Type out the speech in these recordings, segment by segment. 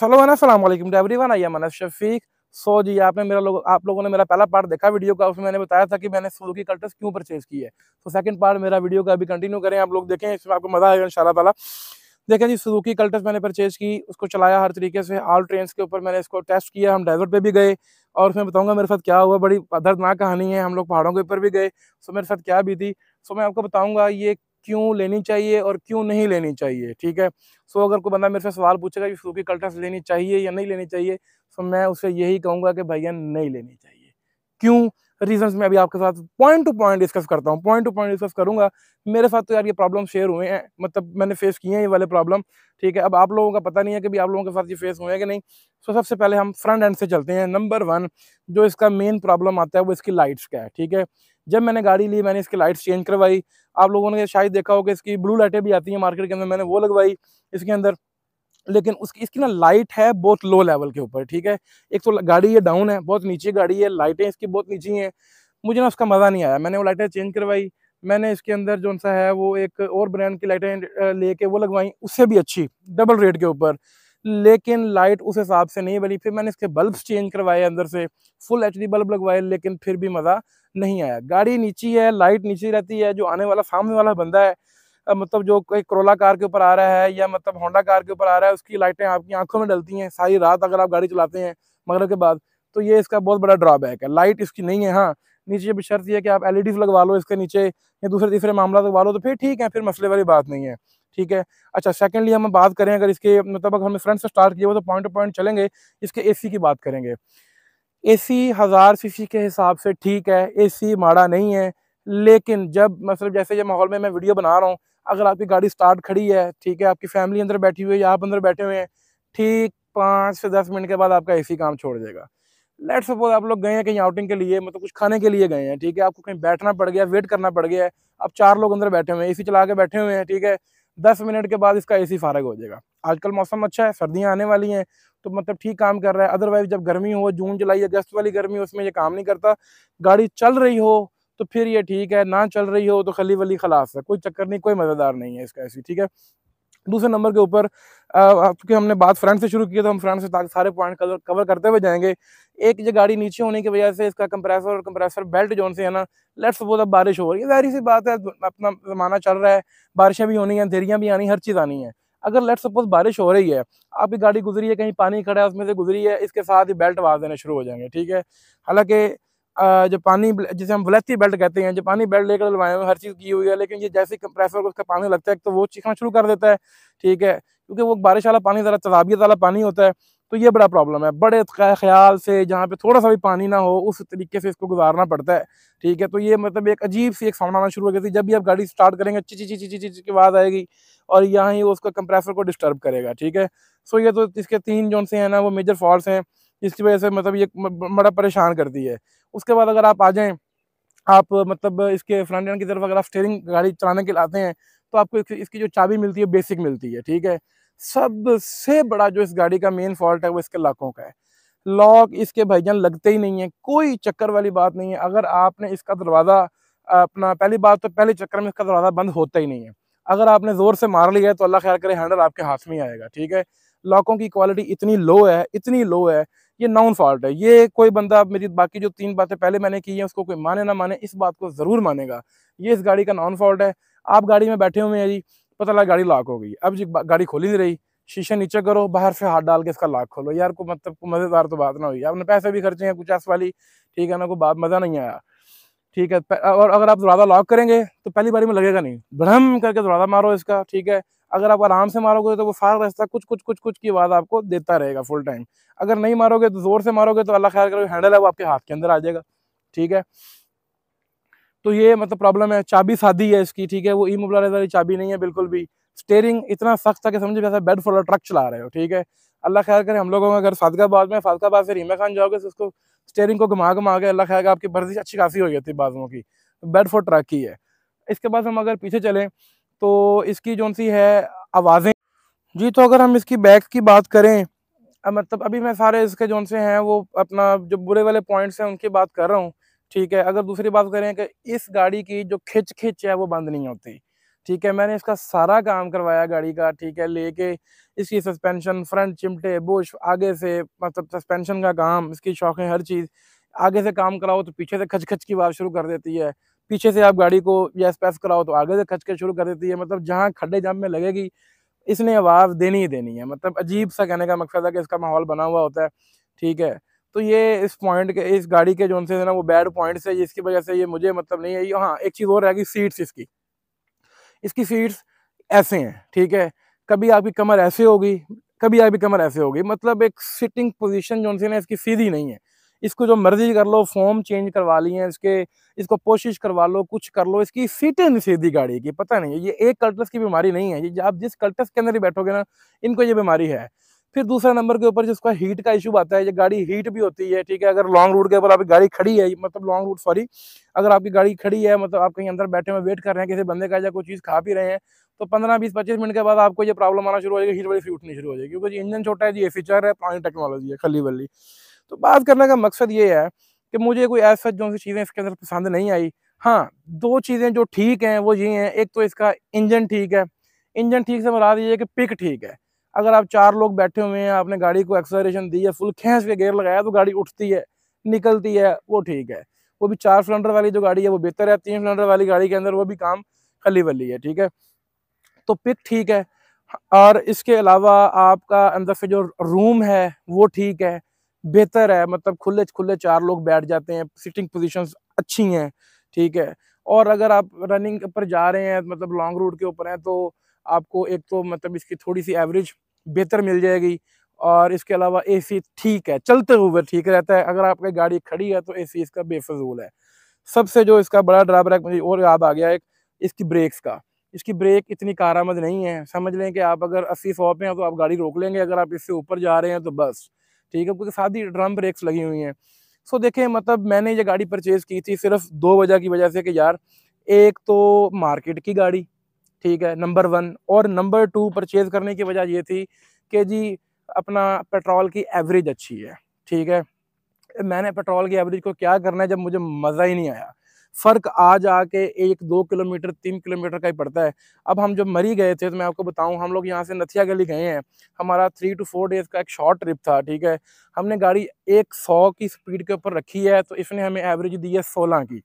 सलमान असलम everyone I am Anas Shafiq so जी आपने मेरा लोग आप लोगों ने मेरा पहला पार्ट देखा वीडियो का उसमें मैंने बताया था कि मैंने की कल्टस क्यों परचेज की है तो सेकंड पार्ट मेरा वीडियो का अभी कंटिन्यू करें आप लोग देखें इसमें आपको मज़ा आएगा इन ताला देखें जी सुजुकी कल्टस मैंने परचेज की उसको चलाया हर तरीके से ऑल ट्रेन के ऊपर मैंने इसको टेस्ट किया हम डेजर्ट पर भी गए और उसमें बताऊँगा मेरे साथ क्या हुआ बड़ी दर्दनाक कहानी है हम लोग पहाड़ों के ऊपर भी गए सो तो मेरे साथ क्या भी थी सो मैं आपको बताऊँगा ये क्यों लेनी चाहिए और क्यों नहीं लेनी चाहिए ठीक है सो अगर कोई बंदा मेरे से सवाल पूछेगा कि सूखी कल्टस लेनी चाहिए या नहीं लेनी चाहिए तो मैं उसे यही कहूँगा कि भैया नहीं लेनी चाहिए क्यों रीजंस मैं अभी आपके साथ पॉइंट टू पॉइंट डिस्कस करता हूँ पॉइंट टू पॉइंट डिस्कस करूंगा मेरे साथ तो यार ये प्रॉब्लम शेयर हुए हैं मतलब मैंने फेस किए हैं ये वाले प्रॉब्लम ठीक है अब आप लोगों का पता नहीं है कि भी आप लोगों के साथ ये फेस हुए हैं कि नहीं सो so, सबसे पहले हम फ्रंट एंड से चलते हैं नंबर वन जो इसका मेन प्रॉब्लम आता है वो इसकी लाइट्स का है ठीक है जब मैंने गाड़ी ली मैंने इसकी लाइट्स चेंज करवाई आप लोगों ने शायद देखा होगा इसकी ब्लू लाइटें भी आती हैं मार्केट के अंदर मैंने वो लगवाई इसके अंदर लेकिन उसकी इसकी ना लाइट है बहुत लो लेवल के ऊपर ठीक है एक तो गाड़ी ये डाउन है बहुत नीचे गाड़ी है लाइटें इसकी बहुत नीची हैं मुझे ना उसका मज़ा नहीं आया मैंने वो लाइटें चेंज करवाई मैंने इसके अंदर जो सा है वो एक और ब्रांड की लाइटें लेके वो लगवाई उससे भी अच्छी डबल रेट के ऊपर लेकिन लाइट उस हिसाब से नहीं बनी फिर मैंने इसके बल्ब चेंज करवाए अंदर से फुल एच बल्ब लगवाए लेकिन फिर भी मज़ा नहीं आया गाड़ी नीची है लाइट नीची रहती है जो आने वाला सामने वाला बंदा है मतलब जो कोई करोला कार के ऊपर आ रहा है या मतलब होंडा कार के ऊपर आ रहा है उसकी लाइटें आपकी आंखों में डलती हैं सारी रात अगर आप गाड़ी चलाते हैं मगर के बाद तो ये इसका बहुत बड़ा ड्रॉबैक है लाइट इसकी नहीं है हाँ नीचे जब शर्त यह है कि आप एल e लगवा लो इसके नीचे या दूसरे तीसरे मामला लगवा लो तो फिर ठीक है फिर मसले वाली बात नहीं है ठीक है अच्छा सेकेंडली हम बात करें अगर इसके मतलब अगर हमने फ्रंट से स्टार्ट किया हुआ तो पॉइंट टू पॉइंट चलेंगे इसके एसी की बात करेंगे एसी हज़ार सीसी के हिसाब से ठीक है एसी माड़ा नहीं है लेकिन जब मतलब जैसे ये माहौल में मैं वीडियो बना रहा हूँ अगर आपकी गाड़ी स्टार्ट खड़ी है ठीक है आपकी फैमिली अंदर बैठी हुई है या आप अंदर बैठे हुए हैं ठीक पाँच से दस मिनट के बाद आपका सी काम छोड़ देगा लेट सपोज आप लोग गए हैं कहीं आउटिंग के लिए मतलब कुछ खाने के लिए गए हैं ठीक है आपको कहीं बैठना पड़ गया वेट करना पड़ गया है आप चार लोग अंदर बैठे हुए हैं सी चला के बैठे हुए हैं ठीक है दस मिनट के बाद इसका सी फारग हो जाएगा आजकल मौसम अच्छा है सर्दियाँ आने वाली हैं तो मतलब ठीक काम कर रहा है अदरवाइज जब गर्मी हो जून जुलाई अगस्त वाली गर्मी हो उसमें ये काम नहीं करता गाड़ी चल रही हो तो फिर ये ठीक है ना चल रही हो तो खली वली खलास है कोई चक्कर नहीं कोई मज़ेदार नहीं है इसका ऐसी ठीक है दूसरे नंबर के ऊपर क्योंकि हमने बात फ्रंट से शुरू की तो हम फ्रंट से ताकि सारे पॉइंट कवर कवर करते हुए जाएंगे एक जो गाड़ी नीचे होने की वजह से इसका कंप्रेसर और कंप्रेसर बेल्ट जोन से है ना लेट्स सपोज अब बारिश हो रही है जहरी सी बात है अपना ज़माना चल रहा है बारिशें भी होनी है अंधेरियाँ भी आनी हर चीज़ आनी है अगर लेट सपोज बारिश हो रही है आपकी गाड़ी गुजरी है कहीं पानी खड़ा है उसमें से गुजरी है इसके साथ ही बेल्ट वाज देने शुरू हो जाएंगे ठीक है हालांकि जापानी जिसे हम वलैती बेल्ट कहते हैं जापानी बेल्ट लेकर लगवाए हुए हर चीज़ की हुई है लेकिन ये जैसे कंप्रेसर को उसका पानी लगता है तो वो चीखना शुरू कर देता है ठीक है क्योंकि वो बारिश वाला पानी ज़रा तजाबियत वाला पानी होता है तो ये बड़ा प्रॉब्लम है बड़े ख्याल से जहाँ पे थोड़ा सा भी पानी ना हो उस तरीके से इसको गुजारना पड़ता है ठीक है तो ये मतलब एक अजीब सी एक सामना आना शुरू हो गई थी जब भी आप गाड़ी स्टार्ट करेंगे चिची चिची चिची चिची की आवाज़ आएगी और यहाँ ही उसका कंप्रेसर को डिस्टर्ब करेगा ठीक है सो ये तो इसके तीन जोन से हैं ना वो मेजर फॉल्ट हैं जिसकी वजह से मतलब ये बड़ा परेशान करती है उसके बाद अगर आप आ जाए आप मतलब इसके फ्रंट एंड की तरफ अगर आप स्टेयरिंग गाड़ी चलाने के लाते हैं तो आपको इसकी जो चाबी मिलती है बेसिक मिलती है ठीक है सबसे बड़ा जो इस गाड़ी का मेन फॉल्ट है वो इसके लॉकों का है लॉक इसके भाईजान लगते ही नहीं है कोई चक्कर वाली बात नहीं है अगर आपने इसका दरवाज़ा अपना पहली बात तो पहले चक्कर में इसका दरवाज़ा बंद होता ही नहीं है अगर आपने ज़ोर से मार लिया है तो अल्लाह ख्याल करे हैंडल आपके हाथ में ही आएगा ठीक है लॉकों की क्वालिटी इतनी लो है इतनी लो है ये नाउन फॉल्ट है ये कोई बंदा मेरी बाकी जो तीन बातें पहले मैंने की है उसको कोई माने ना माने इस बात को ज़रूर मानेगा ये इस गाड़ी का नाउन फॉल्ट है आप गाड़ी में बैठे हुए हैं जी पता लगा गाड़ी लॉक हो गई अब जी गाड़ी खोली नहीं रही शीशे नीचे करो बाहर से हाथ डाल के इसका लॉक खोलो यार को मतलब को मज़ेदार तो बात ना हुई आपने पैसे भी खर्चे हैं कुछ ऐस वाली ठीक है ना कोई बात मज़ा नहीं आया ठीक है और अगर आप दरवाज़ा लॉक करेंगे तो पहली बारी में लगेगा नहीं भ्रम करके दरवाज़ा मारो इसका ठीक है अगर आप आराम से मारोगे तो वो सारा रास्ता कुछ कुछ कुछ कुछ की आवाज़ आपको देता रहेगा फुल टाइम अगर नहीं मारोगे तो ज़ोर से मारोगे तो अल्लाह ख्याल करोगे हैंडल है वो आपके हाथ के अंदर आ जाएगा ठीक है तो ये मतलब प्रॉब्लम है चाबी सादी है इसकी ठीक है वो ई मुबला वाली चाबी नहीं है बिल्कुल भी स्टेयरिंग इतना सख्त था कि समझो जैसा बेड फोल्डर ट्रक चला रहे हो ठीक है अल्लाह खैर करें हम लोगों का अगर फादकाबाद में फादकाबाद से रीमा खान जाओगे तो उसको स्टेयरिंग को घुमा घुमा के अल्लाह खैर का आपकी बर्जिश अच्छी खासी हो जाती है बाजुओं की बेड फोर ट्रक ही है इसके बाद हम अगर पीछे चलें तो इसकी जो सी है आवाज़ें जी तो अगर हम इसकी बैक की बात करें मतलब अभी मैं सारे इसके जो से हैं वो अपना जो बुरे वाले पॉइंट्स हैं उनकी बात कर रहा हूँ ठीक है अगर दूसरी बात करें कि इस गाड़ी की जो खिंच खिंच है वो बंद नहीं होती ठीक है मैंने इसका सारा काम करवाया गाड़ी का ठीक है लेके इसकी सस्पेंशन फ्रंट चिमटे बुश आगे से मतलब सस्पेंशन का काम इसकी शौकें हर चीज़ आगे से काम कराओ तो पीछे से खच खच की बात शुरू कर देती है पीछे से आप गाड़ी को या स्पेस कराओ तो आगे से खच कर शुरू कर देती है मतलब जहाँ खड्डे जाम में लगेगी इसने आवाज़ देनी ही देनी है मतलब अजीब सा कहने का मकसद है कि इसका माहौल बना हुआ होता है ठीक है तो ये इस पॉइंट के इस गाड़ी के जो उनसे ना वो बैड पॉइंट्स है जिसकी वजह से ये मुझे मतलब नहीं है हाँ एक चीज़ और रहेगी सीट्स इसकी इसकी सीट्स ऐसे हैं ठीक है कभी आपकी कमर ऐसे होगी कभी आपकी कमर ऐसे होगी मतलब एक सिटिंग पोजीशन जो ना इसकी सीधी नहीं है इसको जो मर्जी कर लो फॉर्म चेंज करवा ली है इसके इसको कोशिश करवा लो कुछ कर लो इसकी सीटें नहीं सीधी गाड़ी की पता नहीं ये एक कल्टस की बीमारी नहीं है ये आप जिस कल्टस के अंदर ही बैठोगे ना इनको ये बीमारी है फिर दूसरा नंबर के ऊपर जिसका हीट का इशू आता है ये गाड़ी हीट भी होती है ठीक है अगर लॉन्ग रूट के ऊपर आपकी गाड़ी खड़ी है मतलब लॉन्ग रूट सॉरी अगर आपकी गाड़ी खड़ी है मतलब आप कहीं अंदर बैठे हुए वेट कर रहे हैं किसी बंदे का या कोई चीज़ खा पी रहे हैं तो पंद्रह बीस पच्चीस मिनट के बाद आपको ये प्रॉब्लम आना शुरू हो जाएगी हीट वाली फ्री उठनी शुरू हो जाएगी क्योंकि इंजन छोटा है जी ए फीचर है पुरानी टेक्नोलॉजी है खली बल्ली तो बात करने का मकसद ये है कि मुझे कोई ऐसा जो सी चीज़ें इसके अंदर पसंद नहीं आई हाँ दो चीज़ें जो ठीक हैं वो ये हैं एक तो इसका इंजन ठीक है इंजन ठीक से बता दीजिए कि पिक ठीक है अगर आप चार लोग बैठे हुए हैं आपने गाड़ी को एक्सलरेशन दी है फुल खेस के गेयर लगाया तो गाड़ी उठती है निकलती है वो ठीक है वो भी चार सिलेंडर वाली जो गाड़ी है वो बेहतर है तीन सिलेंडर वाली गाड़ी के अंदर वो भी काम खली वली है ठीक है तो पिक ठीक है और इसके अलावा आपका अंदर से जो रूम है वो ठीक है बेहतर है मतलब खुले खुले चार लोग बैठ जाते हैं सिटिंग पोजिशन अच्छी हैं ठीक है और अगर आप रनिंग पर जा रहे हैं मतलब लॉन्ग रूट के ऊपर हैं तो आपको एक तो मतलब इसकी थोड़ी सी एवरेज बेहतर मिल जाएगी और इसके अलावा एसी ठीक है चलते हुए ठीक रहता है अगर आपकी गाड़ी खड़ी है तो एसी इसका बेफजूल है सबसे जो इसका बड़ा ड्राबैक मुझे और याद आ गया एक इसकी ब्रेक्स का इसकी ब्रेक इतनी कारामद नहीं है समझ लें कि आप अगर अस्सी सौ पे हैं तो आप गाड़ी रोक लेंगे अगर आप इससे ऊपर जा रहे हैं तो बस ठीक है क्योंकि साथ ही ड्रम ब्रेक्स लगी हुई हैं सो देखें मतलब मैंने ये गाड़ी परचेज़ की थी सिर्फ दो वजह की वजह से कि यार एक तो मार्केट की गाड़ी ठीक है नंबर वन और नंबर टू परचेज़ करने की वजह ये थी कि जी अपना पेट्रोल की एवरेज अच्छी है ठीक है मैंने पेट्रोल की एवरेज को क्या करना है जब मुझे मज़ा ही नहीं आया फ़र्क आ जाके एक दो किलोमीटर तीन किलोमीटर का ही पड़ता है अब हम जब मरी गए थे तो मैं आपको बताऊँ हम लोग यहाँ से नथिया गली गए हैं हमारा थ्री टू फोर डेज़ का एक शॉर्ट ट्रिप था ठीक है हमने गाड़ी एक सौ की स्पीड के ऊपर रखी है तो इसने हमें एवरेज दी है सोलह की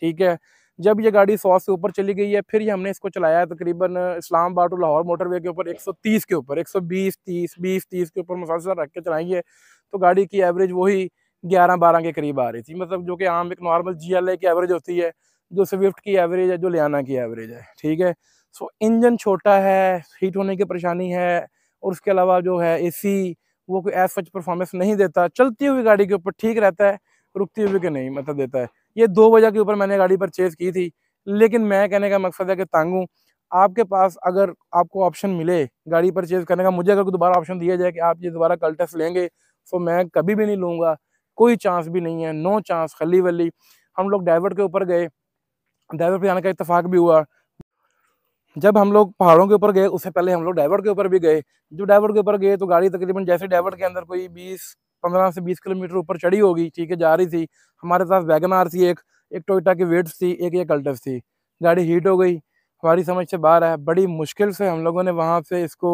ठीक है जब ये गाड़ी सौ से ऊपर चली गई है फिर ये हमने इसको चलाया है तकरीबन इस्लामाबाद टू लाहौर मोटरवे के ऊपर 130 के ऊपर 120 30 20 30 के ऊपर मसाला रख के चलाएंगे तो गाड़ी की एवरेज वही ग्यारह बारह के करीब आ रही थी मतलब जो कि आम एक नॉर्मल जी एल की एवरेज होती है जो स्विफ्ट की एवरेज है जो लियाना की एवरेज है ठीक है सो इंजन छोटा है हीट होने की परेशानी है और उसके अलावा जो है एसी वो कोई एज सच परफॉर्मेंस नहीं देता चलती हुई गाड़ी के ऊपर ठीक रहता है रुकती हुई कि नहीं मतलब देता है ये दो वजह के ऊपर मैंने गाड़ी परचेज़ की थी लेकिन मैं कहने का मकसद है कि तांगूँ आपके पास अगर आपको ऑप्शन मिले गाड़ी परचेज़ करने का मुझे अगर दोबारा ऑप्शन दिया जाए कि आप ये दोबारा कल टेस्ट लेंगे तो मैं कभी भी नहीं लूँगा कोई चांस भी नहीं है नो चांस खली वली हम लोग डाइवर्ट के ऊपर गए डाइवर्ट पर जाने का इतफाक भी हुआ जब हम लोग पहाड़ों के ऊपर गए उससे पहले हम लोग डाइवर्ट के ऊपर भी गए जो डाइवर्ट के ऊपर गए तो गाड़ी तकरीबन जैसे डाइवर्ट के अंदर कोई बीस पंद्रह से बीस किलोमीटर ऊपर चढ़ी होगी ठीक है जा रही थी हमारे पास वैगन आर थी एक एक टोयटा की वेट्स थी एक एक अल्टस थी गाड़ी हीट हो गई हमारी समझ से बाहर है बड़ी मुश्किल से हम लोगों ने वहाँ से इसको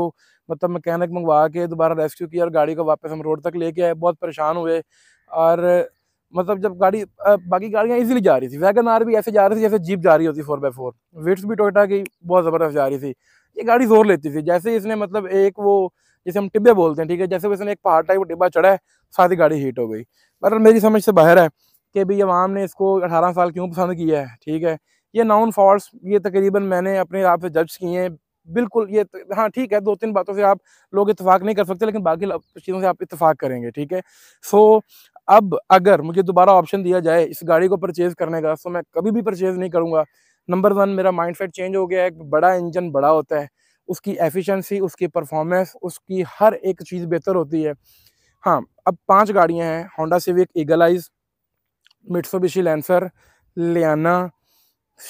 मतलब मैकेनिक मंगवा के दोबारा रेस्क्यू किया और गाड़ी को वापस हम रोड तक लेके आए बहुत परेशान हुए और मतलब जब गाड़ी बाकी गाड़ियाँ इजीली जा रही थी वैगन आर भी ऐसे जा रही थी जैसे जीप जा रही होती फोर बाई फोर वेट्स भी टोयटा की बहुत ज़बरदस्त जा रही थी ये गाड़ी जोर लेती थी जैसे इसने मतलब एक वो जैसे हम टिब्बे बोलते हैं ठीक है जैसे इसने एक पहाड़ टाइप टिब्बा चढ़ा है साथ ही गाड़ी हीट हो गई पर मेरी समझ से बाहर है कि भाई आवाम ने इसको अठारह साल क्यों पसंद किया है ठीक है ये नाउन फॉल्ट ये तकरीबन मैंने अपने आप से जज किए हैं बिल्कुल ये तो, हाँ ठीक है दो तीन बातों से आप लोग इतफाक नहीं कर सकते लेकिन बाकी चीज़ों से आप इतफाक करेंगे ठीक है सो अब अगर मुझे दोबारा ऑप्शन दिया जाए इस गाड़ी को परचेज़ करने का तो मैं कभी भी परचेज़ नहीं करूँगा नंबर वन मेरा माइंड सेट चेंज हो गया है बड़ा इंजन बड़ा होता है उसकी एफिशिएंसी उसकी परफॉर्मेंस उसकी हर एक चीज़ बेहतर होती है हाँ अब पांच गाड़ियां हैं होंडा सिविक ईगलाइज मिट्सोबिशी लेंसर लियाना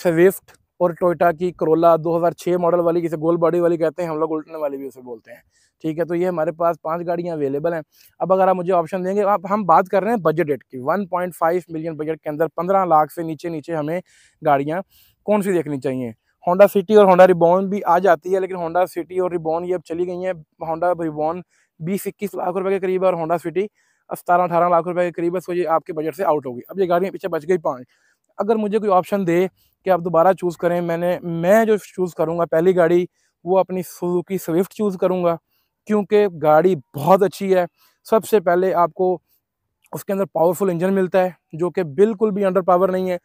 स्विफ्ट और टोयटा की करोला 2006 मॉडल वाली जिसे गोल बॉडी वाली कहते हैं हम लोग उल्टने वाली भी उसे बोलते हैं ठीक है तो ये हमारे पास पांच गाड़ियाँ अवेलेबल हैं अब अगर आप मुझे ऑप्शन देंगे आप हम बात कर रहे हैं बजट डेट की 1.5 मिलियन बजट के अंदर 15 लाख से नीचे नीचे हमें गाड़ियाँ कौन सी देखनी चाहिए होंडा सिटी और होंडा रिबॉन भी आ जाती है लेकिन होंडा सिटी और रिबॉन ये अब चली गई हैं होंडा रिबॉन बीस इक्कीस लाख रुपए के करीब और होंडा सिटी सतारह अठारह लाख रुपए के करीब बस ये आपके बजट से आउट होगी अब ये गाड़ियाँ पीछे बच गई पाँच अगर मुझे कोई ऑप्शन दे कि आप दोबारा चूज़ करें मैंने मैं जो चूज़ करूँगा पहली गाड़ी वो अपनी सुजुकी स्विफ्ट चूज़ करूँगा क्योंकि गाड़ी बहुत अच्छी है सबसे पहले आपको उसके अंदर पावरफुल इंजन मिलता है जो कि बिल्कुल भी अंडर पावर नहीं है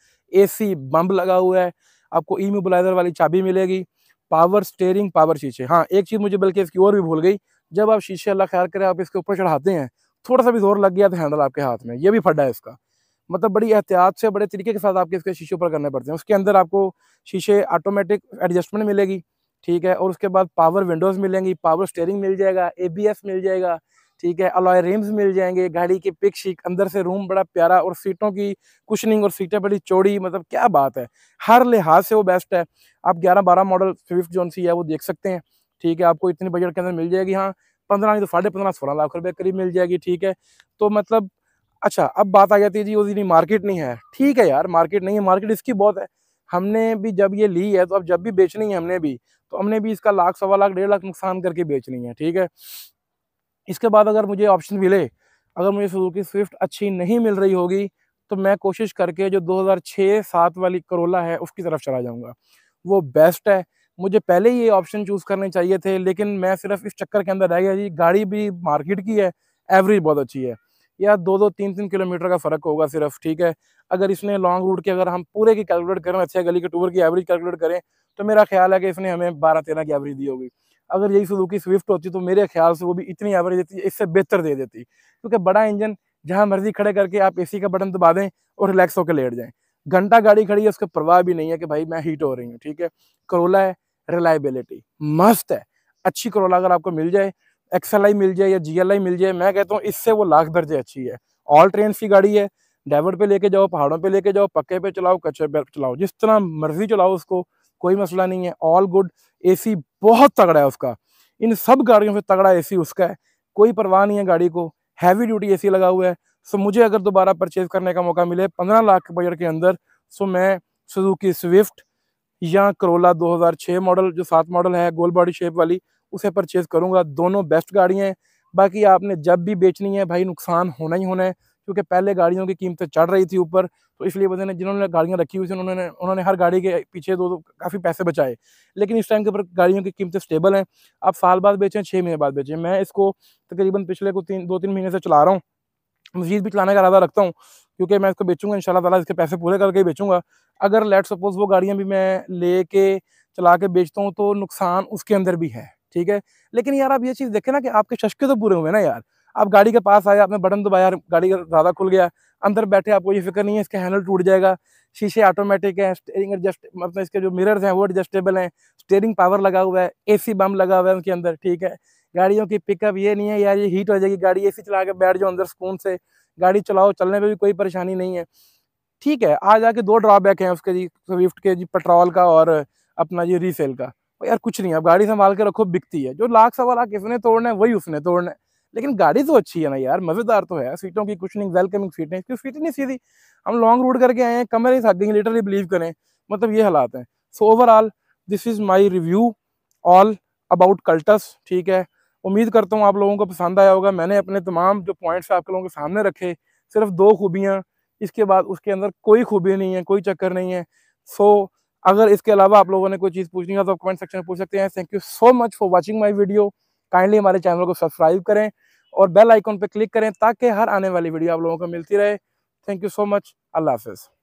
एसी बम्ब लगा हुआ है आपको ई मोबलाइज़र वाली चाबी मिलेगी पावर स्टेयरिंग पावर शीशे हाँ एक चीज़ मुझे बल्कि इसकी और भी भूल गई जब आप शीशे अल्लाह ख्याल करें आप इसके ऊपर चढ़ाते हैं थोड़ा सा भी जोर लग गया तो हैंडल आपके हाथ में ये भी फटा है इसका मतलब बड़ी एहतियात से बड़े तरीके के साथ आपके इसके शीशे पर करने पड़ते हैं उसके अंदर आपको शीशे ऑटोमेटिक एडजस्टमेंट मिलेगी ठीक है और उसके बाद पावर विंडोज़ मिलेंगी पावर स्टेयरिंग मिल जाएगा ए मिल जाएगा ठीक है अलॉय रिम्स मिल जाएंगे गाड़ी की पिक शीक अंदर से रूम बड़ा प्यारा और सीटों की कुशनिंग और सीटें बड़ी चौड़ी मतलब क्या बात है हर लिहाज से वो बेस्ट है आप ग्यारह बारह मॉडल स्विफ्ट जोन सी है वो देख सकते हैं ठीक है आपको इतने बजट के अंदर मिल जाएगी हाँ पंद्रह नहीं तो साढ़े पंद्रह सोलह लाख रुपये करीब मिल जाएगी ठीक है तो मतलब अच्छा अब बात आ जाती है जी वो दिन मार्केट नहीं है ठीक है यार मार्केट नहीं है मार्केट इसकी बहुत है हमने भी जब ये ली है तो अब जब भी बेचनी है हमने भी तो हमने भी इसका लाख सवा लाख डेढ़ लाख नुकसान करके बेचनी है ठीक है इसके बाद अगर मुझे ऑप्शन मिले अगर मुझे सुजुकी स्विफ्ट अच्छी नहीं मिल रही होगी तो मैं कोशिश करके जो 2006 सात वाली करोला है उसकी तरफ चला जाऊंगा वो बेस्ट है मुझे पहले ही ये ऑप्शन चूज़ करने चाहिए थे लेकिन मैं सिर्फ इस चक्कर के अंदर रह गया जी गाड़ी भी मार्केट की है एवरेज बहुत अच्छी है या दो दो तीन तीन किलोमीटर का फ़र्क होगा सिर्फ ठीक है अगर इसने लॉन्ग रूट की अगर हम पूरे की कैलकुलेट करें अच्छे गली के टूर की एवरेज कैलकुलेट करें तो मेरा ख्याल है कि इसने हमें बारह तेरह की एवरेज दी होगी अगर यही सुजुकी स्विफ्ट होती तो मेरे ख्याल से वो भी इतनी एवरेज देती इससे बेहतर दे देती क्योंकि बड़ा इंजन जहाँ मर्जी खड़े करके आप एसी का बटन दबा दें और रिलैक्स होकर लेट जाएं घंटा गाड़ी खड़ी है उसका प्रवाह भी नहीं है कि भाई मैं हीट हो रही हूँ ठीक है करोला है रिलायबिलिटी मस्त है अच्छी करोला अगर आपको मिल जाए एक्सएलआई मिल जाए या जीएलआई मिल जाए मैं कहता हूँ इससे वो लाख दर्जे अच्छी है ऑल ट्रेन की गाड़ी है डाइवर्ट पे लेके जाओ पहाड़ों पे लेके जाओ पक्के पे चलाओ कच्चे पे चलाओ जिस तरह मर्जी चलाओ उसको कोई मसला नहीं है ऑल गुड एसी बहुत तगड़ा है उसका इन सब गाड़ियों से तगड़ा एसी उसका है कोई परवाह नहीं है गाड़ी को हैवी ड्यूटी एसी लगा हुआ है सो मुझे अगर दोबारा परचेज करने का मौका मिले पंद्रह लाख के बजट के अंदर सो मैं सुजुकी स्विफ्ट या करोला दो मॉडल जो सात मॉडल है गोल बॉडी शेप वाली उसे परचेज़ करूँगा दोनों बेस्ट गाड़ियाँ हैं बाकी आपने जब भी बेचनी है भाई नुकसान होना ही होना है क्योंकि पहले गाड़ियों की कीमतें चढ़ रही थी ऊपर तो इसलिए वजह ने जिन्होंने गाड़ियाँ रखी हुई थी उन्होंने उन्होंने हर गाड़ी के पीछे दो दो काफ़ी पैसे बचाए लेकिन इस टाइम के ऊपर गाड़ियों की कीमतें स्टेबल हैं आप साल बाद बेचें छः महीने बाद बेचें मैं इसको तकरीबन पिछले को तीन दो तीन महीने से चला रहा हूँ मजीद भी चलाने का इरादा रखता हूँ क्योंकि मैं इसको बेचूँगा इन ताला इसके पैसे पूरे करके ही बेचूँगा अगर लेट सपोज वो गाड़ियाँ भी मैं कर चला के बेचता हूँ तो नुकसान उसके अंदर भी है ठीक है लेकिन यार आप ये चीज़ देखें ना कि आपके चश्के तो पूरे हुए ना यार आप गाड़ी के पास आए आपने बटन दबाया बाहर गाड़ी का ज़्यादा खुल गया अंदर बैठे आपको ये फिक्र नहीं है इसका हैंडल टूट जाएगा शीशे ऑटोमेटिक हैं स्टेयरिंग एडजस्ट मतलब इसके जो मिरर्स हैं वो एडजस्टेबल हैं स्टेयरिंग पावर लगा हुआ है एसी बम लगा हुआ है उनके अंदर ठीक है गाड़ियों की पिकअप ये नहीं है यार ये हीट हो जाएगी गाड़ी एसी चला के बैठ जाओ अंदर सुकून से गाड़ी चलाओ चलने में भी कोई परेशानी नहीं है ठीक है आ जाके दो ड्रॉबैक हैं उसके जी स्विफ्ट के जी पेट्रोल का और अपना जी रीसेल का यार कुछ नहीं अब गाड़ी संभाल के रखो बिकती है जो लाख सवा लाख इसने तोड़ना है वही उसने तोड़ना है लेकिन गाड़ी तो अच्छी है ना यार मज़ेदार तो है सीटों की कुछ नहीं वेलकमिंग सीटें क्योंकि सीट नहीं सीधी हम लॉन्ग रूट करके आए हैं कमर ही थक गई लिटरली बिलीव करें मतलब ये हालात हैं so overall this is my review all about Cultus ठीक है उम्मीद करता हूँ आप लोगों को पसंद आया होगा मैंने अपने तमाम जो पॉइंट्स आप लोगों के सामने रखे सिर्फ दो खूबियाँ इसके बाद उसके अंदर कोई खूबी नहीं है कोई चक्कर नहीं है सो so, अगर इसके अलावा आप लोगों ने कोई चीज़ पूछनी हो तो कमेंट सेक्शन में पूछ सकते हैं thank you so much for watching my video kindly हमारे चैनल को सब्सक्राइब करें और बेल आइकॉन पर क्लिक करें ताकि हर आने वाली वीडियो आप लोगों को मिलती रहे थैंक यू सो मच अल्लाह हाफिज़